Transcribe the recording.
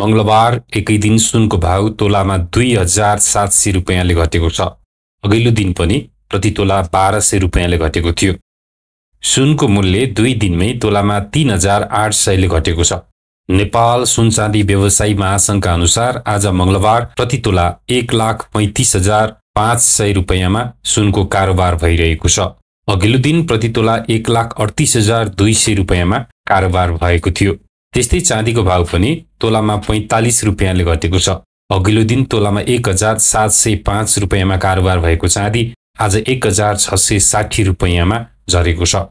मङ्गलबार एकै दिन सुनको भाउ तोलामा दुई हजार सात सय रुपियाँले घटेको छ अघिल्लो दिन पनि प्रति तोला बाह्र सय रुपियाँले घटेको थियो सुनको मूल्य दुई दिनमै तोलामा तिन हजार आठ सयले घटेको छ नेपाल सुनचाँदी व्यवसायी महासङ्घका अनुसार आज मङ्गलबार प्रति तोला एक लाख पैँतिस हजार पाँच सय रुपियाँमा सुनको कारोबार भइरहेको छ अघिल्लो दिन प्रति तोला एक लाख अडतिस हजार दुई सय रुपियाँमा कारोबार भएको थियो त्यस्तै चाँदीको भाव पनि तोलामा पैँतालिस रुपियाँले घटेको छ अघिल्लो दिन तोलामा एक हजार सात सय पाँच रुपियाँमा कारोबार भएको चाँदी आज एक हजार छ सय साठी रुपियाँमा झरेको छ